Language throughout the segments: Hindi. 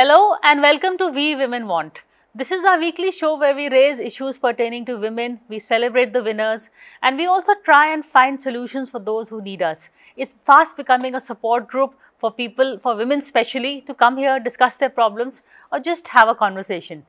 Hello and welcome to We Women Want. This is our weekly show where we raise issues pertaining to women, we celebrate the winners, and we also try and find solutions for those who need us. It's fast becoming a support group for people, for women especially, to come here, discuss their problems, or just have a conversation.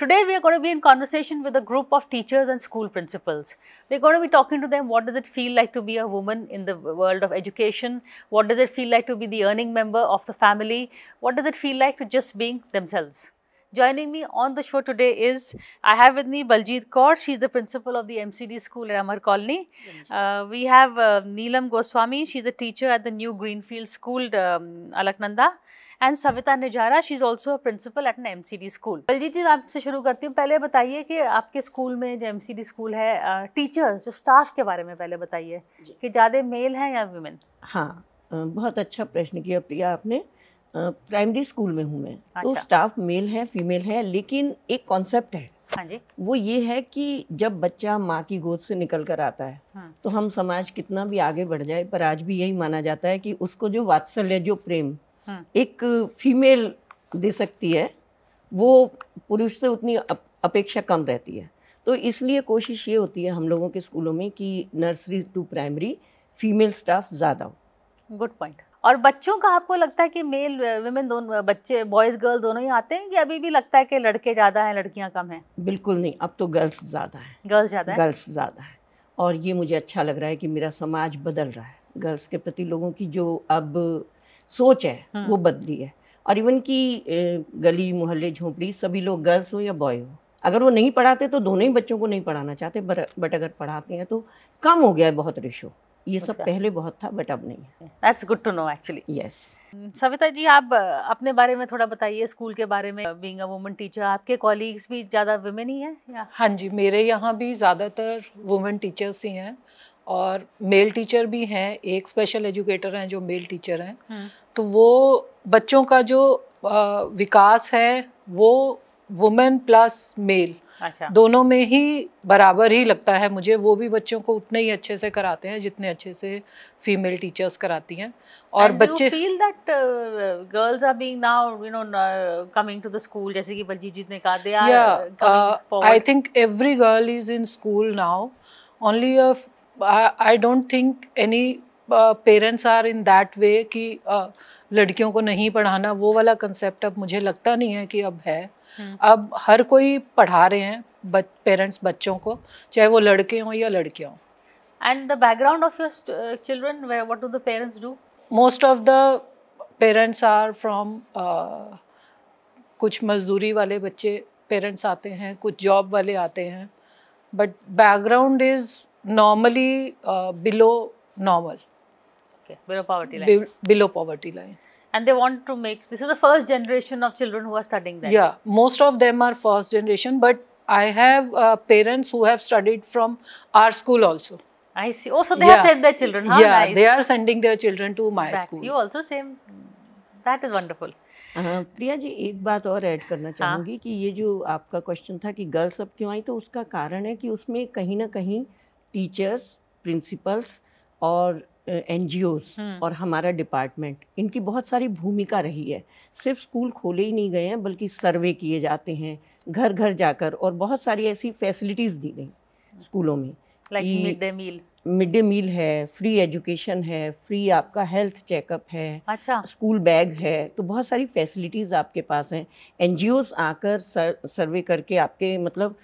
Today we are going to be in conversation with a group of teachers and school principals. We are going to be talking to them what does it feel like to be a woman in the world of education, what does it feel like to be the earning member of the family, what does it feel like to just being themselves. Joining me on the show today is, I have with me Baljeet Kaur. she is the principal of the MCD school at Amar Colony. Uh, we have uh, Neelam Goswami. she is a teacher at the new Greenfield School, um, Alaknanda. And Savita Nijara she is also principal at an M C D school Baljeet ji मैं आपसे शुरू करती हूँ पहले बताइए कि आपके स्कूल में जो एम सी डी स्कूल है टीचर्स जो स्टाफ के बारे में पहले बताइए कि ज़्यादा मेल हैं या वुमेन हाँ बहुत अच्छा प्रश्न किया प्रिया आपने प्राइमरी स्कूल में हूँ मैं तो अच्छा। तो स्टाफ मेल है फीमेल है लेकिन एक कॉन्सेप्ट है हाँ जी वो ये है कि जब बच्चा माँ की गोद से निकल कर आता है हाँ। तो हम समाज कितना भी आगे बढ़ जाए पर आज भी यही माना जाता है कि उसको जो वात्सल्य जो प्रेम हाँ। एक फीमेल दे सकती है वो पुरुष से उतनी अपेक्षा कम रहती है तो इसलिए कोशिश ये होती है हम लोगों के स्कूलों में कि nursery to primary female staff ज़्यादा हो गुड पॉइंट और बच्चों का आपको लगता है कि मेल वुमेन uh, दोनों uh, बच्चे बॉयज़ गर्ल दोनों ही आते हैं कि अभी भी लगता है कि लड़के ज़्यादा हैं लड़कियाँ कम हैं बिल्कुल नहीं अब तो गर्ल्स ज़्यादा है गर्ल्स ज़्यादा है गर्ल्स ज़्यादा है और ये मुझे अच्छा लग रहा है कि मेरा समाज बदल रहा है गर्ल्स के प्रति लोगों की जो अब सोच है हम्म। वो बदली है और इवन की गली मोहल्ले झोंपड़ी सभी लोग गर्ल्स हो या बॉय हो अगर वो नहीं पढ़ाते तो दोनों ही बच्चों को नहीं पढ़ाना चाहते बट अगर पढ़ाते हैं तो कम हो गया है बहुत रेशो ये सब पहले बहुत था बट अब नहीं है that's good to know actually yes Savita ji आप अपने बारे में थोड़ा बताइए स्कूल के बारे में बीइंग अ वुमेन टीचर आपके कॉलीग्स भी ज़्यादा वुमेन ही हैं या हाँ जी मेरे यहाँ भी ज़्यादातर वुमेन टीचर्स ही हैं और मेल टीचर भी हैं एक स्पेशल एजुकेटर हैं जो मेल टीचर हैं hmm. तो वो बच्चों का जो विकास है वो वुमेन प्लस मेल अच्छा। दोनों में ही बराबर ही लगता है मुझे वो भी बच्चों को उतने ही अच्छे से कराते हैं जितने अच्छे से फीमेल टीचर्स कराती हैं और And बच्चे feel that girls are being now you know coming to the school जैसे कि बलजीत जी ने कहा they are I think every girl is in school now only I don't think any parents are in that way कि लड़कियों को नहीं पढ़ाना वो वाला कंसेप्ट अब मुझे लगता नहीं है कि अब है हम्म। अब हर कोई पढ़ा रहे हैं पेरेंट्स बच्चों को चाहे वो लड़के हों या लड़कियाँ हों and the background of your children what do the parents do most of the parents are from कुछ मजदूरी वाले बच्चे पेरेंट्स आते हैं कुछ जॉब वाले आते हैं but background is normally below normal below poverty line And they want to make, this is the first generation of children who are studying there. Yeah, most of them are first generation, but I have uh, parents who have studied from our school also. I see. Oh, so they yeah. have sent their children. How yeah, nice. they are sending their children to my Back. school. You also same. That is wonderful. Priya ji एक बात और ऐड करना चाहूँगी कि ये जो आपका क्वेश्चन था कि गर्ल्स अब क्यों आई तो उसका कारण है कि उसमें कहीं ना कहीं टीचर्स प्रिंसिपल्स और एन हम्म। और हमारा डिपार्टमेंट इनकी बहुत सारी भूमिका रही है सिर्फ स्कूल खोले ही नहीं गए हैं बल्कि सर्वे किए जाते हैं घर घर जाकर और बहुत सारी ऐसी फैसिलिटीज़ दी गई हम्म। स्कूलों में mid day meal mid day meal है फ्री एजुकेशन है फ्री आपका हेल्थ चेकअप है अच्छा स्कूल बैग है तो बहुत सारी फैसिलिटीज़ आपके पास हैं एन आकर सर, सर्वे करके आपके मतलब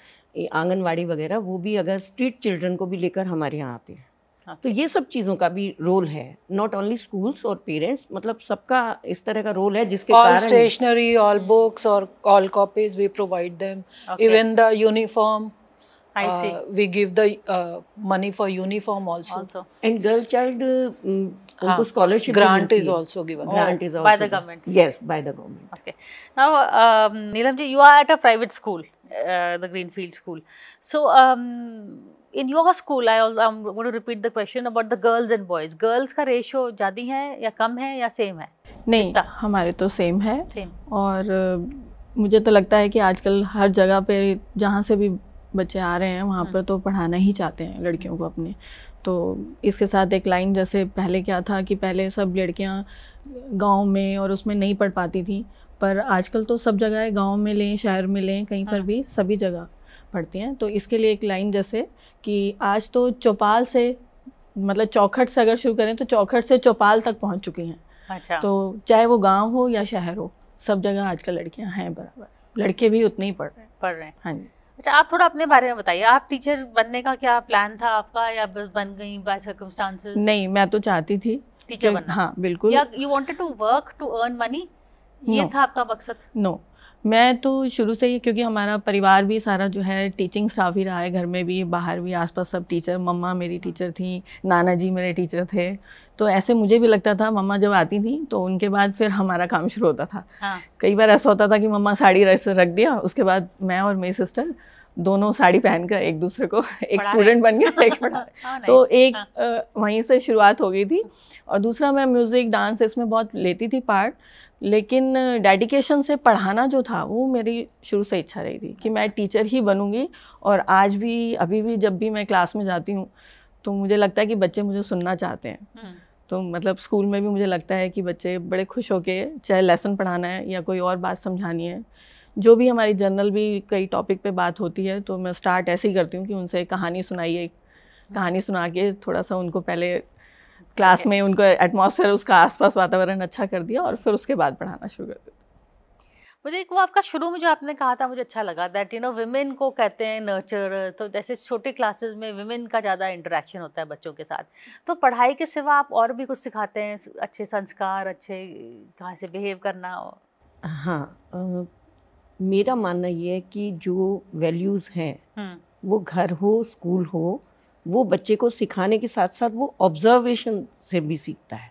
आंगनवाड़ी वगैरह वो भी अगर स्ट्रीट चिल्ड्रन को भी लेकर हमारे यहाँ आते हैं हाँ। तो ये सब चीज़ों का भी रोल है नॉट ओनली स्कूल्स और पेरेंट्स मतलब सबका इस तरह का रोल है जिसके कारण स्टेशनरी ऑल बुक्स और all copies we provide them even the uniform I see. Uh, we give the uh, money for uniform also. Also, and girl child uh, mm, उनको scholarship grant is also given grant is also by the government yes by the government okay now Neelam ji you are at a private school the Greenfield school so in your school I I to repeat the question about the girls and boys girls का रेशियो ज़्यादा है या कम है या सेम है नहीं हमारे तो सेम है सेम और uh, मुझे तो लगता है कि आजकल हर जगह पे जहाँ से भी बच्चे आ रहे हैं वहाँ हम्म। पर तो पढ़ाना ही चाहते हैं लड़कियों को अपने तो इसके साथ एक लाइन जैसे पहले क्या था कि पहले सब लड़कियाँ गांव में और उसमें नहीं पढ़ पाती थी पर आजकल तो सब जगह है गांव में लें शहर में लें कहीं पर हाँ। भी सभी जगह पढ़ती हैं तो इसके लिए एक लाइन जैसे कि आज तो चौपाल से मतलब चौखट से अगर शुरू करें तो चौखट से चौपाल तक पहुंच चुकी हैं अच्छा तो चाहे वो गांव हो या शहर हो सब जगह आजकल लड़कियां हैं बराबर लड़के भी उतने ही पढ़ रहे हैं पढ़ रहे हैं हाँ जी अच्छा आप थोड़ा अपने बारे में बताइए आप टीचर बनने का क्या प्लान था आपका या बस बन गई बाय सर्कमस्टांसेस नहीं मैं तो चाहती थी टीचर बनना हाँ बिल्कुल या you wanted to work to earn money ये था आपका मकसद नो मैं तो शुरू से ही क्योंकि हमारा परिवार भी सारा जो है टीचिंग स्टाफ ही रहा है घर में भी बाहर भी आसपास सब टीचर मम्मा मेरी टीचर थी नाना जी मेरे टीचर थे तो ऐसे मुझे भी लगता था मम्मा जब आती थी तो उनके बाद फिर हमारा काम शुरू होता था हाँ। कई बार ऐसा होता था कि मम्मा साड़ी रख दिया उसके बाद मैं और मेरी सिस्टर दोनों साड़ी पहनकर एक दूसरे को एक स्टूडेंट बन गया एक पढ़ा हाँ, हाँ तो हाँ। एक हाँ. वहीं से शुरुआत हो गई थी और दूसरा मैं म्यूज़िक डांस इसमें बहुत लेती थी पार्ट लेकिन डेडिकेशन से पढ़ाना जो था वो मेरी शुरू से इच्छा रही थी कि मैं टीचर ही बनूँगी और आज भी अभी भी जब भी मैं क्लास में जाती हूँ तो मुझे लगता है कि बच्चे मुझे सुनना चाहते हैं हम्म। तो मतलब स्कूल में भी मुझे लगता है कि बच्चे बड़े खुश के चाहे लेसन पढ़ाना है या कोई और बात समझानी है जो भी हमारी जर्नल भी कई टॉपिक पे बात होती है तो मैं स्टार्ट ऐसे ही करती हूँ कि उनसे कहानी सुनाइए कहानी सुना के थोड़ा सा उनको पहले क्लास में उनको एटमॉस्फेयर उसका आसपास वातावरण अच्छा कर दिया और फिर उसके बाद पढ़ाना शुरू कर दिया मुझे एक वो आपका शुरू में जो आपने कहा था मुझे अच्छा लगा दैट यू नो विमेन को कहते हैं नर्चर तो जैसे छोटे क्लासेस में विमेन का ज़्यादा इंटरेक्शन होता है बच्चों के साथ तो पढ़ाई के सिवा आप और भी कुछ सिखाते हैं अच्छे संस्कार अच्छे कहाँ से बिहेव करना हाँ मेरा मानना ये है कि जो वैल्यूज़ हैं हम्म। वो घर हो स्कूल हो वो बच्चे को सिखाने के साथ साथ वो ऑब्जर्वेशन से भी सीखता है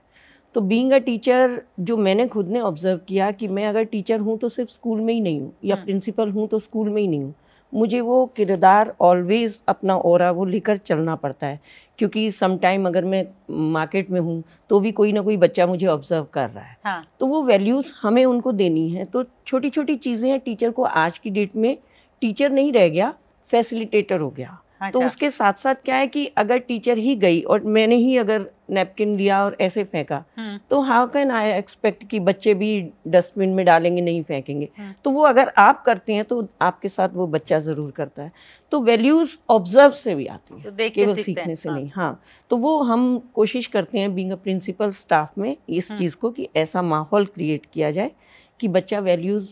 तो बीइंग अ टीचर जो मैंने खुद ने ऑब्जर्व किया कि मैं अगर टीचर हूँ तो सिर्फ स्कूल में ही नहीं हूँ या प्रिंसिपल हम्म। हूँ तो स्कूल में ही नहीं हूँ मुझे वो किरदार ऑलवेज़ अपना और वो लेकर चलना पड़ता है क्योंकि समटाइम अगर मैं मार्केट में हूँ तो भी कोई ना कोई बच्चा मुझे ऑब्जर्व कर रहा है हाँ। तो वो वैल्यूज़ हमें उनको देनी है तो छोटी छोटी चीज़ें हैं टीचर को आज की डेट में टीचर नहीं रह गया फैसिलिटेटर हो गया तो अच्छा। उसके साथ साथ क्या है कि अगर टीचर ही गई और मैंने ही अगर नेपकिन लिया और ऐसे फेंका हम्म। तो हाउ कैन आई एक्सपेक्ट कि बच्चे भी डस्टबिन में डालेंगे नहीं फेंकेंगे हम्म। तो वो अगर आप करते हैं तो आपके साथ वो बच्चा ज़रूर करता है तो वैल्यूज़ ऑब्जर्व से भी आती है तो केवल सीखने से हाँ। नहीं हाँ तो वो हम कोशिश करते हैं बींग अ प्रिंसिपल स्टाफ में इस हम्म। चीज़ को कि ऐसा माहौल क्रिएट किया जाए कि बच्चा वैल्यूज़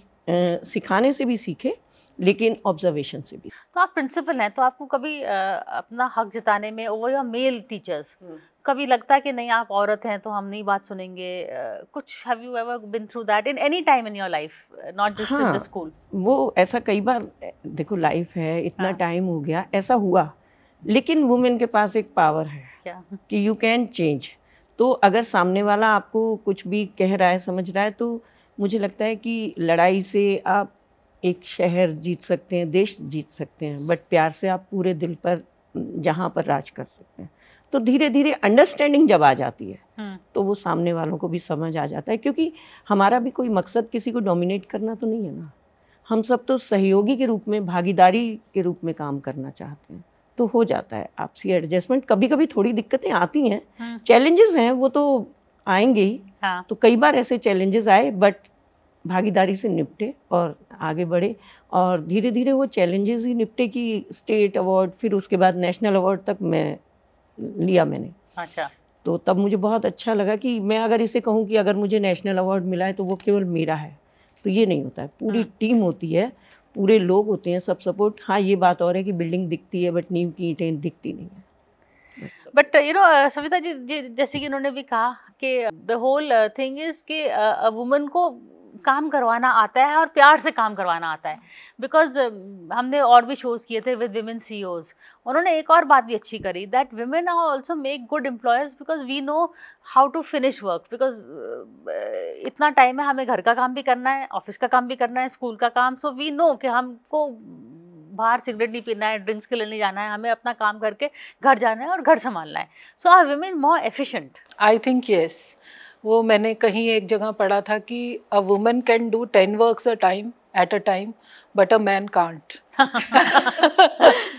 सिखाने से भी सीखे लेकिन ऑब्जर्वेशन से भी तो आप प्रिंसिपल हैं तो आपको कभी आ, अपना हक जताने में वो या मेल टीचर्स कभी लगता है कि नहीं आप औरत हैं तो हम नहीं बात सुनेंगे कुछ have you ever been through that in any time in your life not just in the school वो ऐसा कई बार देखो लाइफ है इतना हाँ. टाइम हो गया ऐसा हुआ लेकिन वुमेन के पास एक पावर है क्या? कि यू कैन चेंज तो अगर सामने वाला आपको कुछ भी कह रहा है समझ रहा है तो मुझे लगता है कि लड़ाई से आप एक शहर जीत सकते हैं देश जीत सकते हैं बट प्यार से आप पूरे दिल पर जहाँ पर राज कर सकते हैं तो धीरे धीरे अंडरस्टैंडिंग जब आ जाती है हम्म। तो वो सामने वालों को भी समझ आ जाता है क्योंकि हमारा भी कोई मकसद किसी को डोमिनेट करना तो नहीं है ना हम सब तो सहयोगी के रूप में भागीदारी के रूप में काम करना चाहते हैं तो हो जाता है आपसी एडजस्टमेंट कभी कभी थोड़ी दिक्कतें आती हैं चैलेंजेस हम्म। हैं वो तो आएंगे ही हाँ। तो कई बार ऐसे चैलेंजेस आए बट भागीदारी से निपटे और आगे बढ़े और धीरे धीरे वो चैलेंजेस ही निपटे कि स्टेट अवार्ड फिर उसके बाद नेशनल अवार्ड तक मैं लिया मैंने अच्छा तो तब मुझे बहुत अच्छा लगा कि मैं अगर इसे कहूँ कि अगर मुझे नेशनल अवार्ड मिला है तो वो केवल मेरा है तो ये नहीं होता है पूरी टीम हाँ। होती है पूरे लोग होते हैं सब सपोर्ट हाँ ये बात और है कि बिल्डिंग दिखती है बट नींव की ईटें दिखती नहीं है but you know Savita ji जैसे कि उन्होंने भी कहा कि द होल थिंग इज कि वुमन uh, को काम करवाना आता है और प्यार से काम करवाना आता है बिकॉज um, हमने और भी शोज़ किए थे विद विमेन सी उन्होंने एक और बात भी अच्छी करी that women are also make good employees because we know how to finish work because इतना टाइम है हमें घर का काम भी करना है ऑफिस का काम भी करना है स्कूल का काम सो वी नो कि हमको बाहर सिगरेट नहीं पीना है ड्रिंक्स के लिए नहीं जाना है हमें अपना काम करके घर जाना है और घर संभालना है so are women more efficient I think yes वो मैंने कहीं एक जगह पढ़ा था कि a woman can do ten works a time at a time but a man can't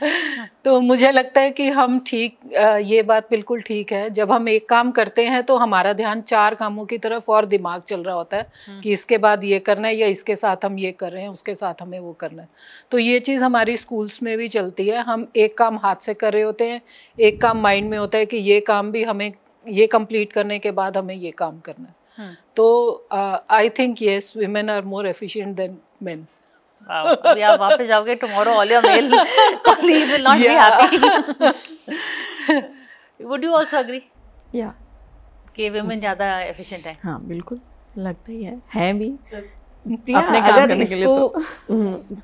तो मुझे लगता है कि हम ठीक ये बात बिल्कुल ठीक है जब हम एक काम करते हैं तो हमारा ध्यान चार कामों की तरफ और दिमाग चल रहा होता है हम्म। कि इसके बाद ये करना है या इसके साथ हम ये कर रहे हैं उसके साथ हमें वो करना है तो ये चीज़ हमारी स्कूल्स में भी चलती है हम एक काम हाथ से कर रहे होते हैं एक काम माइंड में होता है कि ये काम भी हमें ये कंप्लीट करने के बाद हमें ये काम करना है हम्म। तो I think yes women are more efficient than man अभी आप वापस जाओगे tomorrow all your male colleagues will not be happy would you also agree या के वुमेन ज्यादा एफिशिएंट है हां बिल्कुल लगता ही है है भी प्रिया अपने काम करने के लिए तो हम्म।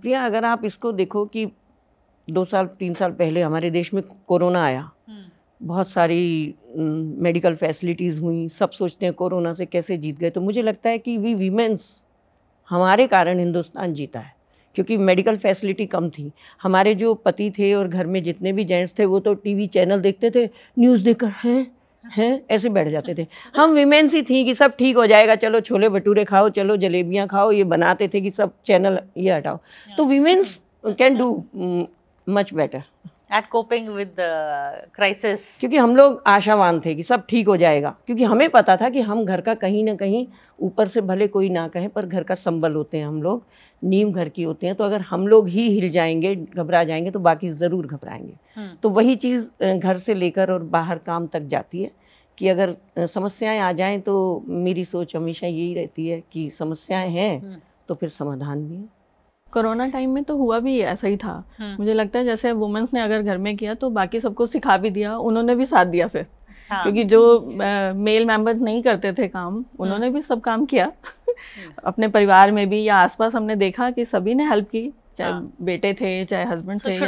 प्रिया अगर आप इसको देखो कि दो साल तीन साल पहले हमारे देश में कोरोना आया हम्म। बहुत सारी मेडिकल फैसिलिटीज़ हुई सब सोचते हैं कोरोना से कैसे जीत गए तो मुझे लगता है कि वी वीमेंस हमारे कारण हिंदुस्तान जीता है क्योंकि मेडिकल फैसिलिटी कम थी हमारे जो पति थे और घर में जितने भी जेंट्स थे वो तो टीवी चैनल देखते थे न्यूज़ देखकर हैं हैं ऐसे बैठ जाते थे हम वीमेंस ही थी कि सब ठीक हो जाएगा चलो छोले भटूरे खाओ चलो जलेबियाँ खाओ ये बनाते थे कि सब चैनल ये हटाओ तो women's can do much better at coping with crisis क्योंकि हम लोग आशावान थे कि सब ठीक हो जाएगा क्योंकि हमें पता था कि हम घर का कहीं ना कहीं ऊपर से भले कोई ना कहे पर घर का संबल होते हैं हम लोग नीम घर की होते हैं तो अगर हम लोग ही हिल जाएंगे घबरा जाएंगे तो बाकी ज़रूर घबराएंगे हम्म। तो वही चीज़ घर से लेकर और बाहर काम तक जाती है कि अगर समस्याएं आ जाएं तो मेरी सोच हमेशा यही रहती है कि समस्याएं हैं हम्म। तो फिर समाधान भी है कोरोना टाइम में तो हुआ भी ऐसा ही था हम्म। मुझे लगता है जैसे वुमेंस ने अगर घर में किया तो बाकी सबको सिखा भी दिया उन्होंने भी साथ दिया फिर हाँ। क्योंकि जो मेल मेंबर्स नहीं करते थे काम उन्होंने हम्म। भी सब काम किया हम्म। अपने परिवार में भी या आसपास हमने देखा कि सभी ने हेल्प की चाहे हाँ। बेटे थे चाहे हस्बैंड थे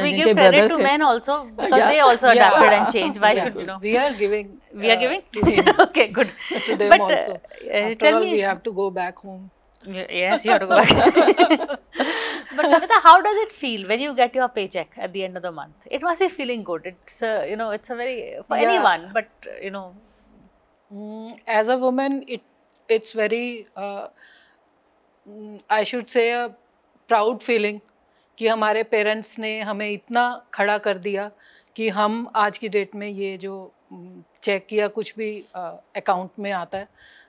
yes you have to go back but Savita, how does it feel when you get your paycheck at the end of the month? It must be feeling good. It's a, you know, it's a very for yeah. anyone, but you know, mm, as a woman, it it's very, uh, I should say, a proud feeling कि हमारे पेरेंट्स ने हमें इतना खड़ा कर दिया कि हम आज की डेट में ये जो चेक या कुछ भी अकाउंट में आता है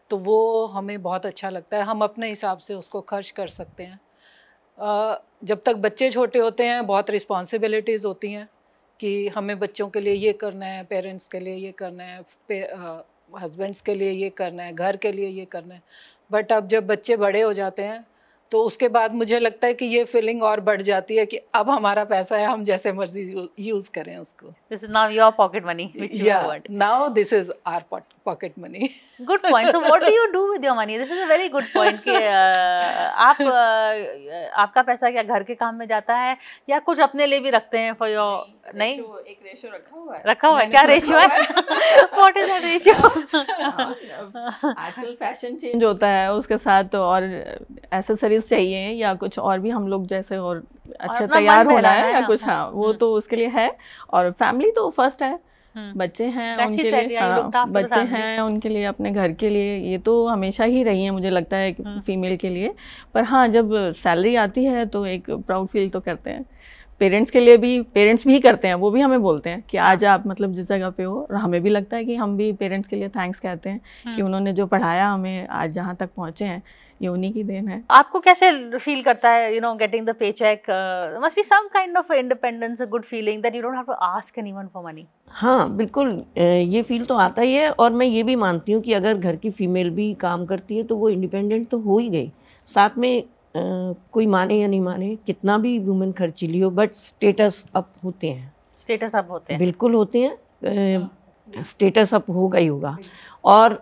तो वो हमें बहुत अच्छा लगता है हम अपने हिसाब से उसको खर्च कर सकते हैं जब तक बच्चे छोटे होते हैं बहुत रिस्पॉन्सिबिलिटीज़ होती हैं कि हमें बच्चों के लिए ये करना है पेरेंट्स के लिए ये करना है हस्बैंड्स के लिए ये करना है घर के लिए ये करना है बट अब जब बच्चे बड़े हो जाते हैं तो उसके बाद मुझे लगता है कि ये फीलिंग और बढ़ जाती है कि अब हमारा पैसा है हम जैसे मर्जी यूज करें उसको this is now your pocket money now this is our pocket money good point so what do you do with your money this is a very good point कि uh, आप uh, uh, आपका पैसा क्या घर के काम में जाता है या कुछ अपने लिए भी रखते हैं फॉर योर नहीं एक रेशियो रखा हुआ है रखा हुआ है क्या रेशियो तो है व्हाट इज दैट रेशियो आजकल फैशन चेंज होता है उसके साथ तो और एसेसरीज चाहिए या कुछ और भी हम लोग जैसे और अच्छा तैयार होना है या कुछ हाँ, हाँ वो हम्म। तो उसके लिए है और फैमिली तो फर्स्ट है हम्म। बच्चे हैं उनके लिए हाँ, बच्चे हैं उनके लिए अपने घर के लिए ये तो हमेशा ही रही है मुझे लगता है फीमेल हम्म। के लिए पर हाँ जब सैलरी आती है तो एक प्राउड फील तो करते हैं पेरेंट्स के लिए भी पेरेंट्स भी करते हैं वो भी हमें बोलते हैं कि आज हाँ। आप मतलब जिस जगह पे हो हमें भी लगता है कि हम भी पेरेंट्स के लिए थैंक्स कहते हैं हम्म। कि उन्होंने जो पढ़ाया हमें आज जहाँ तक पहुँचे हैं ये उन्हीं की देन है आपको कैसे फील करता है you know getting the pay check must be some kind of independence a good feeling that you don't have to ask anyone for money हाँ बिल्कुल ये फील तो आता ही है और मैं ये भी मानती हूँ कि अगर घर की फीमेल भी काम करती है तो वो इंडिपेंडेंट तो हो ही गई साथ में कोई माने या नहीं माने कितना भी वुमेन खर्चीली हो बट स्टेटस अप होते हैं स्टेटस अप होते हैं बिल्कुल होते हैं हाँ। स्टेटस अप होगा ही होगा और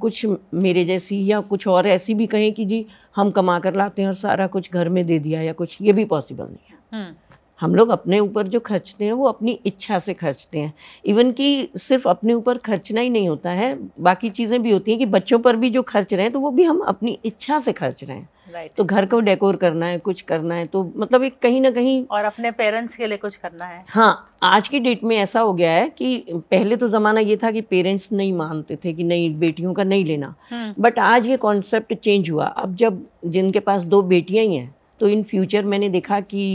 कुछ मेरे जैसी या कुछ और ऐसी भी कहें कि जी हम कमा कर लाते हैं और सारा कुछ घर में दे दिया या कुछ ये भी पॉसिबल नहीं है हम्म। हम लोग अपने ऊपर जो खर्चते हैं वो अपनी इच्छा से खर्चते हैं इवन कि सिर्फ अपने ऊपर खर्चना ही नहीं होता है बाकी चीज़ें भी होती हैं कि बच्चों पर भी जो खर्च रहे हैं तो वो भी हम अपनी इच्छा से खर्च रहे हैं तो घर को डेकोर करना है कुछ करना है तो मतलब एक कहीं ना कहीं और अपने पेरेंट्स के लिए कुछ करना है हाँ आज की डेट में ऐसा हो गया है कि पहले तो ज़माना ये था कि पेरेंट्स नहीं मानते थे कि नहीं बेटियों का नहीं लेना बट हम्म। आज ये कॉन्सेप्ट चेंज हुआ अब जब जिनके पास दो बेटियाँ ही हैं तो इन फ्यूचर मैंने देखा कि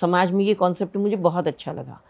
समाज में ये कॉन्सेप्ट मुझे बहुत अच्छा लगा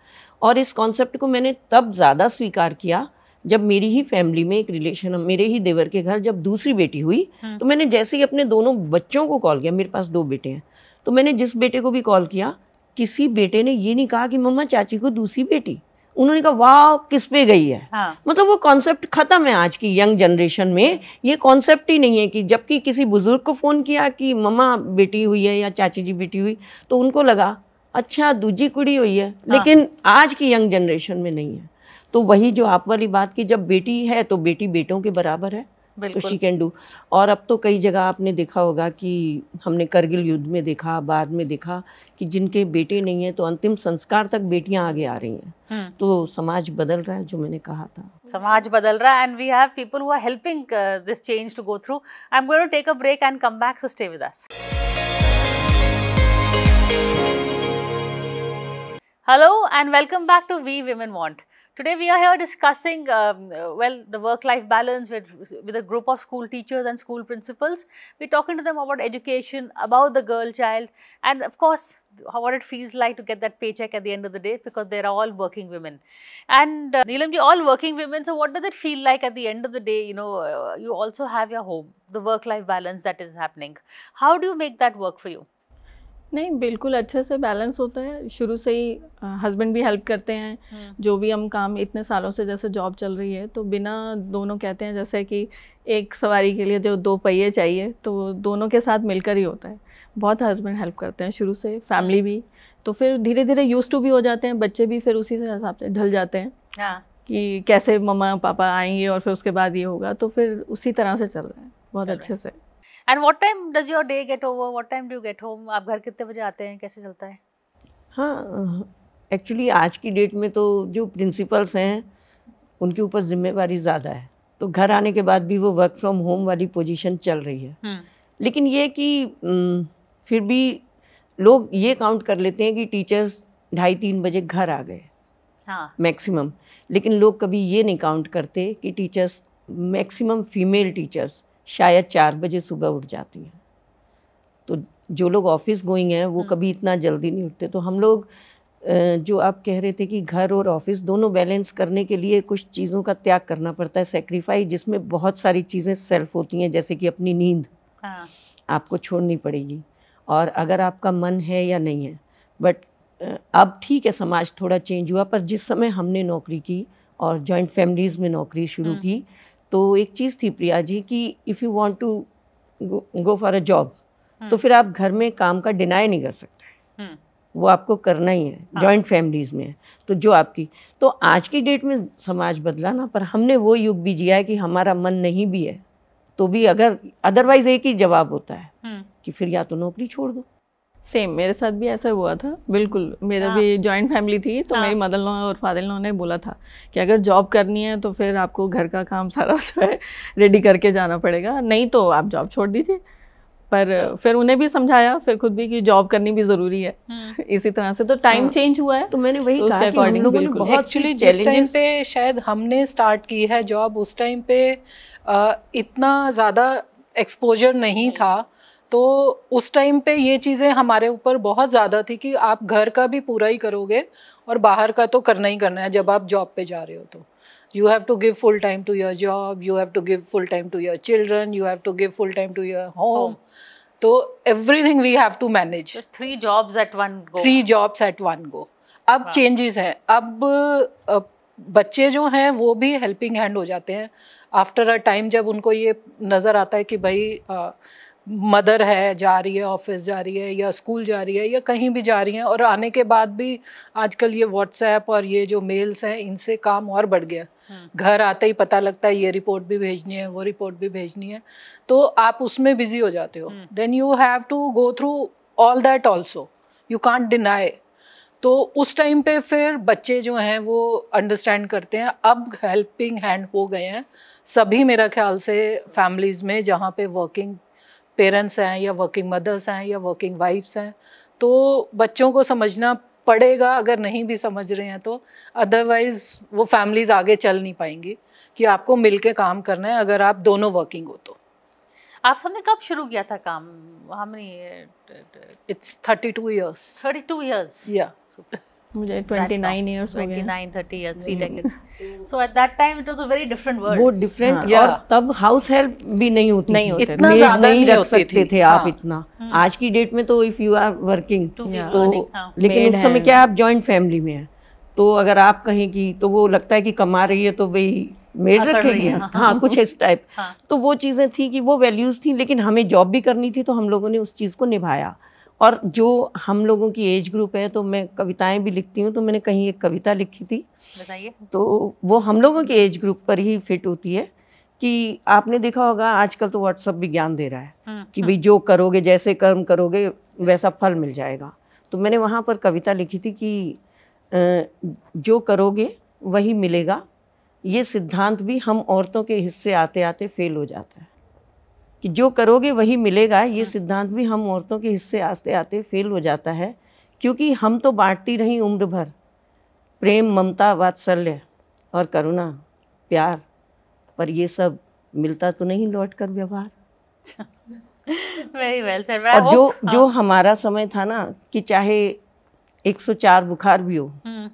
और इस कॉन्सेप्ट को मैंने तब ज़्यादा स्वीकार किया जब मेरी ही फैमिली में एक रिलेशन मेरे ही देवर के घर जब दूसरी बेटी हुई हाँ। तो मैंने जैसे ही अपने दोनों बच्चों को कॉल किया मेरे पास दो बेटे हैं तो मैंने जिस बेटे को भी कॉल किया किसी बेटे ने ये नहीं कहा कि मम्मा चाची को दूसरी बेटी उन्होंने कहा वाह किस पे गई है हाँ। मतलब वो कॉन्सेप्ट खत्म है आज की यंग जनरेशन में ये कॉन्सेप्ट ही नहीं है कि जबकि किसी बुजुर्ग को फोन किया कि मम्मा बेटी हुई है या चाची जी बेटी हुई तो उनको लगा अच्छा दूजी कुड़ी हुई है हाँ। लेकिन आज की यंग जनरेशन में नहीं है तो वही जो आप वाली बात की जब बेटी है तो बेटी बेटों के बराबर है तो शी कैन डू और अब तो कई जगह आपने देखा होगा कि हमने करगिल युद्ध में देखा बाद में देखा कि जिनके बेटे नहीं है तो अंतिम संस्कार तक बेटियां आगे आ रही हैं हम्म। तो समाज बदल रहा है जो मैंने कहा था समाज बदल रहा है and we have people who are helping this change to go through I am going to take a break and come back so stay with us hello and welcome back to We Women Want Today we are here discussing, um, well, the work-life balance with, with a group of school teachers and school principals. We're talking to them about education, about the girl child and of course, how, what it feels like to get that paycheck at the end of the day because they're all working women. And uh, Neelamji, all working women, so what does it feel like at the end of the day, you know, uh, you also have your home, the work-life balance that is happening. How do you make that work for you? नहीं बिल्कुल अच्छे से बैलेंस होता है शुरू से ही हस्बैंड भी हेल्प करते हैं हम्म। जो भी हम काम इतने सालों से जैसे जॉब चल रही है तो बिना दोनों कहते हैं जैसे कि एक सवारी के लिए जो दो पहिए चाहिए तो दोनों के साथ मिलकर ही होता है बहुत हस्बैंड हेल्प करते हैं शुरू से फैमिली हम्म। भी तो फिर धीरे धीरे यूज टू भी हो जाते हैं बच्चे भी फिर उसी से हिसाब से ढल जाते हैं हाँ। कि कैसे मम्मा पापा आएंगे और फिर उसके बाद ये होगा तो फिर उसी तरह से चल रहे हैं बहुत अच्छे से and what time does your day get over what time do you get home आप घर कितने बजे आते हैं कैसे चलता है हाँ एक्चुअली आज की डेट में तो जो प्रिंसिपल्स हैं उनके ऊपर जिम्मेवारी ज़्यादा है तो घर आने के बाद भी वो वर्क फ्रॉम होम वाली पोजीशन चल रही है हम्म। लेकिन ये कि फिर भी लोग ये काउंट कर लेते हैं कि टीचर्स ढाई तीन बजे घर आ गए हाँ मैक्सिमम लेकिन लोग कभी ये नहीं काउंट करते कि टीचर्स मैक्सिमम फीमेल टीचर्स शायद चार बजे सुबह उठ जाती हैं तो जो लोग ऑफिस गोइंग हैं वो हम्म। कभी इतना जल्दी नहीं उठते तो हम लोग जो आप कह रहे थे कि घर और ऑफिस दोनों बैलेंस करने के लिए कुछ चीज़ों का त्याग करना पड़ता है सेक्रीफाई जिसमें बहुत सारी चीज़ें सेल्फ होती हैं जैसे कि अपनी नींद हाँ। आपको छोड़नी पड़ेगी और अगर आपका मन है या नहीं है बट अब ठीक है समाज थोड़ा चेंज हुआ पर जिस समय हमने नौकरी की और जॉइंट फैमिलीज़ में नौकरी शुरू हम्म। की तो एक चीज़ थी प्रिया जी कि if you want to go for a job तो हम्म। फिर आप घर में काम का डिनाई नहीं कर सकते हम्म। वो आपको करना ही है जॉइंट हाँ। फैमिलीज़ में है तो जो आपकी तो आज की डेट में समाज बदला ना पर हमने वो युग भी जिया है कि हमारा मन नहीं भी है तो भी अगर अदरवाइज एक ही जवाब होता है हम्म। कि फिर या तो नौकरी छोड़ दो सेम मेरे साथ भी ऐसा हुआ था बिल्कुल मेरा हाँ। भी जॉइंट फैमिली थी तो हाँ। मेरी मदर लॉ और फादर लॉ ने बोला था कि अगर जॉब करनी है तो फिर आपको घर का काम सारा जो है रेडी करके जाना पड़ेगा नहीं तो आप जॉब छोड़ दीजिए पर फिर उन्हें भी समझाया फिर खुद भी कि जॉब करनी भी जरूरी है हम्म। इसी तरह से तो टाइम हाँ। चेंज हुआ है तो मैंने वही तो कहा कि लोगों ने बहुत एक्चुअली जिस टाइम पे शायद हमने स्टार्ट की है जॉब उस टाइम पे इतना ज़्यादा एक्सपोजर नहीं हम्म। था तो उस टाइम पे ये चीज़ें हमारे ऊपर बहुत ज़्यादा थी कि आप घर का भी पूरा ही करोगे और बाहर का तो करना ही करना है जब आप जॉब पे जा रहे हो तो you have to give full time to your job you have to give full time to your children you have to give full time to your home तो thing we have to manage three jobs at one three jobs at one go अब चेंजेस हाँ। हैं अब बच्चे जो हैं वो भी हेल्पिंग हैंड हो जाते हैं आफ्टर अ टाइम जब उनको ये नज़र आता है कि भाई मदर है जा रही है ऑफिस जा रही है या स्कूल जा रही है या कहीं भी जा रही हैं और आने के बाद भी आजकल ये व्हाट्सएप और ये जो मेल्स हैं इनसे काम और बढ़ गया हाँ। घर आते ही पता लगता है ये रिपोर्ट भी भेजनी है वो रिपोर्ट भी भेजनी है तो आप उसमें बिजी हो जाते हो then you have to go through all that also you can't deny तो उस टाइम पे फिर बच्चे जो हैं वो अंडरस्टैंड करते हैं अब हेल्पिंग हैंड हो गए हैं सभी मेरा ख्याल से फैमिलीज़ में जहाँ पे वर्किंग पेरेंट्स हैं या वर्किंग मदर्स हैं या वर्किंग वाइफ्स हैं तो बच्चों को समझना पड़ेगा अगर नहीं भी समझ रहे हैं तो अदरवाइज़ वो फैमिलीज़ आगे चल नहीं पाएंगी कि आपको मिल काम करना है अगर आप दोनों वर्किंग हो तो आप सबने कब शुरू किया था काम हमने it's thirty two years thirty two years या सुपर मुझे आप इतना हम्म। आज की डेट में तो इफ यू आर वर्किंग लेकिन उस समय क्या आप ज्वाइंट फैमिली में है तो अगर आप कहें कि तो वो लगता है कि कमा रही है तो भाई मेड हाँ, रखेगी हाँ, हाँ कुछ इस टाइप हाँ. तो वो चीज़ें थी कि वो वैल्यूज़ थी लेकिन हमें जॉब भी करनी थी तो हम लोगों ने उस चीज़ को निभाया और जो हम लोगों की एज ग्रुप है तो मैं कविताएं भी लिखती हूँ तो मैंने कहीं एक कविता लिखी थी बताइए तो वो हम लोगों के एज ग्रुप पर ही फिट होती है कि आपने देखा होगा आजकल तो व्हाट्सअप भी ज्ञान दे रहा है हम्म, कि हम्म। भाई जो करोगे जैसे कर्म करोगे वैसा फल मिल जाएगा तो मैंने वहाँ पर कविता लिखी थी कि जो करोगे वही मिलेगा ये सिद्धांत भी हम औरतों के हिस्से आते आते फेल हो जाता है कि जो करोगे वही मिलेगा ये हाँ। सिद्धांत भी हम औरतों के हिस्से आते आते फेल हो जाता है क्योंकि हम तो बांटती रहीं उम्र भर प्रेम ममता वात्सल्य और करुणा प्यार पर ये सब मिलता तो नहीं लौट कर व्यवहार वेरी वेल सर और जो हाँ। जो हमारा समय था ना कि चाहे 104 बुखार भी हो हम्म।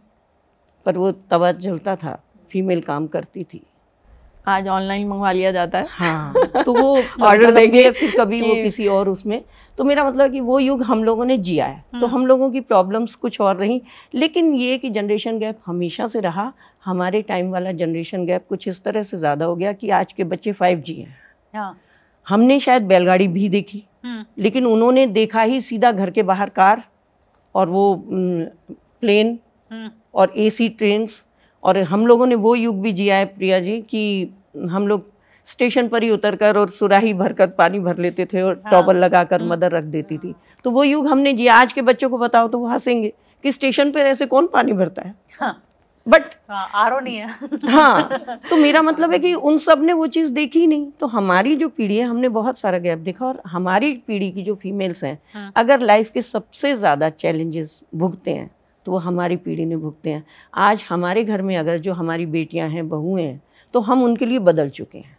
पर वो तवा जलता था फीमेल काम करती थी आज ऑनलाइन मंगवा लिया जाता है हाँ तो वो ऑर्डर देंगे फिर कभी वो किसी और उसमें तो मेरा मतलब कि वो युग हम लोगों ने जिया है तो हम्म। हम लोगों की प्रॉब्लम्स कुछ और रहीं लेकिन ये कि जनरेशन गैप हमेशा से रहा हमारे टाइम वाला जनरेशन गैप कुछ इस तरह से ज़्यादा हो गया कि आज के बच्चे फाइव जी हैं हाँ। हमने शायद बैलगाड़ी भी देखी हम्म। लेकिन उन्होंने देखा ही सीधा घर के बाहर कार और वो प्लेन हम्म। और एसी ट्रेन्स और हम लोगों ने वो युग भी जिया है प्रिया जी कि हम लोग स्टेशन पर ही उतर कर और सुराही भरकर पानी भर लेते थे और हाँ। टॉबल लगाकर हम्म। मदर रख देती थी तो वो युग हमने जिया आज के बच्चों को बताओ तो वो हंसेंगे कि स्टेशन पर ऐसे कौन पानी भरता है हाँ। बट हाँ, आरो नहीं है हाँ तो मेरा मतलब है कि उन सब ने वो चीज़ देखी ही नहीं तो हमारी जो पीढ़ी है हमने बहुत सारा गैप देखा और हमारी पीढ़ी की जो फीमेल्स हैं हाँ। अगर लाइफ के सबसे ज़्यादा चैलेंजेस भुगते हैं तो वो हमारी पीढ़ी ने भुगते हैं आज हमारे घर में अगर जो हमारी बेटियां हैं बहुएं हैं तो हम उनके लिए बदल चुके हैं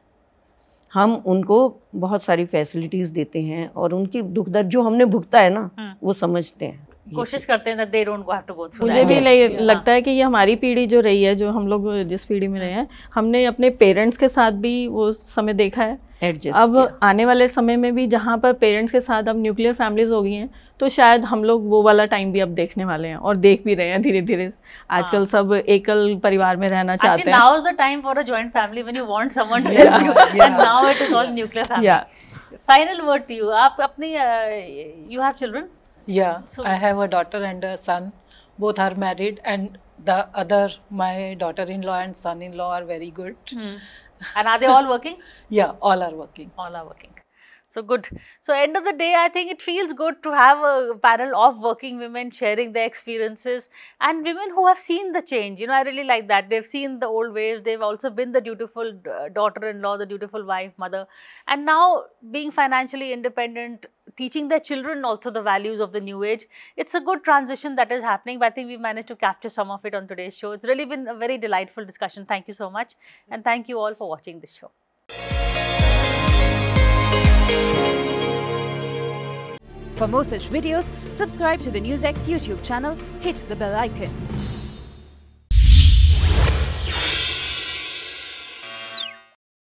हम उनको बहुत सारी फैसिलिटीज़ देते हैं और उनकी दुख दर्द जो हमने भुगता है ना हम्म। वो समझते हैं कोशिश करते हैं दे डोंट मुझे भी yes. हाँ। लगता है कि ये हमारी पीढ़ी जो रही है जो हम लोग जिस पीढ़ी में रहे हैं हमने अपने पेरेंट्स के साथ भी वो समय देखा है एडजस्ट अब आने वाले समय में भी जहाँ पर पेरेंट्स के साथ अब न्यूक्लियर फैमिलीज हो गई हैं तो शायद हम लोग वो वाला टाइम भी अब देखने वाले हैं और देख भी रहे हैं धीरे धीरे आजकल हाँ. सब एकल परिवार में रहना चाहते हैं now is the time for a joint family when you want someone to help you and now it is all nuclear family final word to you आप अपनी यू हैव चिल्ड्रन या I have a daughter and a son both are married and the other my daughter in law and son in law are very good and are they all working? yeah, all are working. All are working. So good. So end of the day, I think it feels good to have a panel of working women sharing their experiences and women who have seen the change. You know, I really like that. They've seen the old ways. They've also been the dutiful uh, daughter-in-law, the dutiful wife, mother. And now being financially independent, teaching their children also the values of the new age. It's a good transition that is happening. But I think we managed to capture some of it on today's show. It's really been a very delightful discussion. Thank you so much. And thank you all for watching this show. For more such videos, subscribe to the NewsX YouTube channel, hit the bell icon.